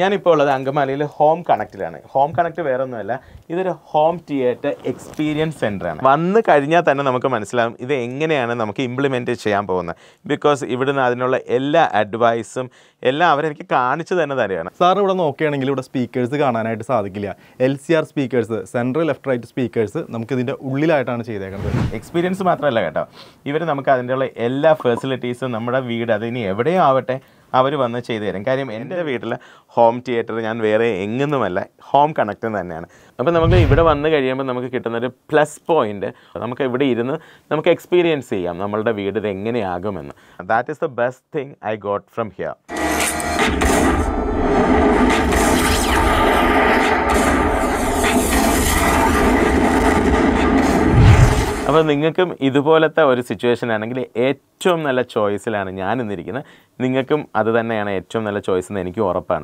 ഞാനിപ്പോൾ ഉള്ളത് അങ്കമാലിയിൽ ഹോം കണക്റ്റിലാണ് ഹോം കണക്റ്റ് വേറെ ഒന്നുമല്ല ഇതൊരു ഹോം തിയേറ്റർ എക്സ്പീരിയൻസ് ആണ് വന്നു കഴിഞ്ഞാൽ തന്നെ നമുക്ക് മനസ്സിലാകും ഇത് എങ്ങനെയാണ് നമുക്ക് ഇംപ്ലിമെൻ്റ് ചെയ്യാൻ പോകുന്നത് ബിക്കോസ് ഇവിടുന്ന് അതിനുള്ള എല്ലാ അഡ്വൈസും എല്ലാം അവരെനിക്ക് കാണിച്ചു തന്നെ തരികയാണ് സാർ ഇവിടെ നോക്കുകയാണെങ്കിൽ ഇവിടെ സ്പീക്കേഴ്സ് കാണാനായിട്ട് സാധിക്കില്ല L C R speakers central left right speakers നമുക്ക് ഇതിൻ്റെ ഉള്ളിലായിട്ടാണ് ചെയ്തേക്കുന്നത് എക്സ്പീരിയൻസ് മാത്രമല്ല കേട്ടോ ഇവർ നമുക്ക് അതിൻ്റെ ഉള്ള എല്ലാ ഫെസിലിറ്റീസും നമ്മുടെ വീട് അതിനി എവിടെയും ആവട്ടെ അവർ വന്ന് ചെയ്തു തരും കാര്യം എൻ്റെ വീട്ടിൽ ഹോം തിയേറ്റർ ഞാൻ വേറെ എങ്ങുന്നുമല്ല ഹോം കണക്റ്റ് തന്നെയാണ് അപ്പോൾ നമുക്ക് ഇവിടെ വന്ന് കഴിയുമ്പോൾ നമുക്ക് കിട്ടുന്നൊരു പ്ലസ് പോയിൻ്റ് നമുക്ക് ഇവിടെ ഇരുന്ന് നമുക്ക് എക്സ്പീരിയൻസ് ചെയ്യാം നമ്മളുടെ വീട് ഇത് എങ്ങനെയാകുമെന്ന് that is the best thing I got from here അപ്പോൾ നിങ്ങൾക്കും ഇതുപോലത്തെ ഒരു സിറ്റുവേഷൻ ആണെങ്കിൽ ഏറ്റവും നല്ല ചോയ്സിലാണ് ഞാൻ ഇന്നിരിക്കുന്നത് നിങ്ങൾക്കും അത് തന്നെയാണ് ഏറ്റവും നല്ല ചോയ്സ് എന്ന് എനിക്ക് ഉറപ്പാണ്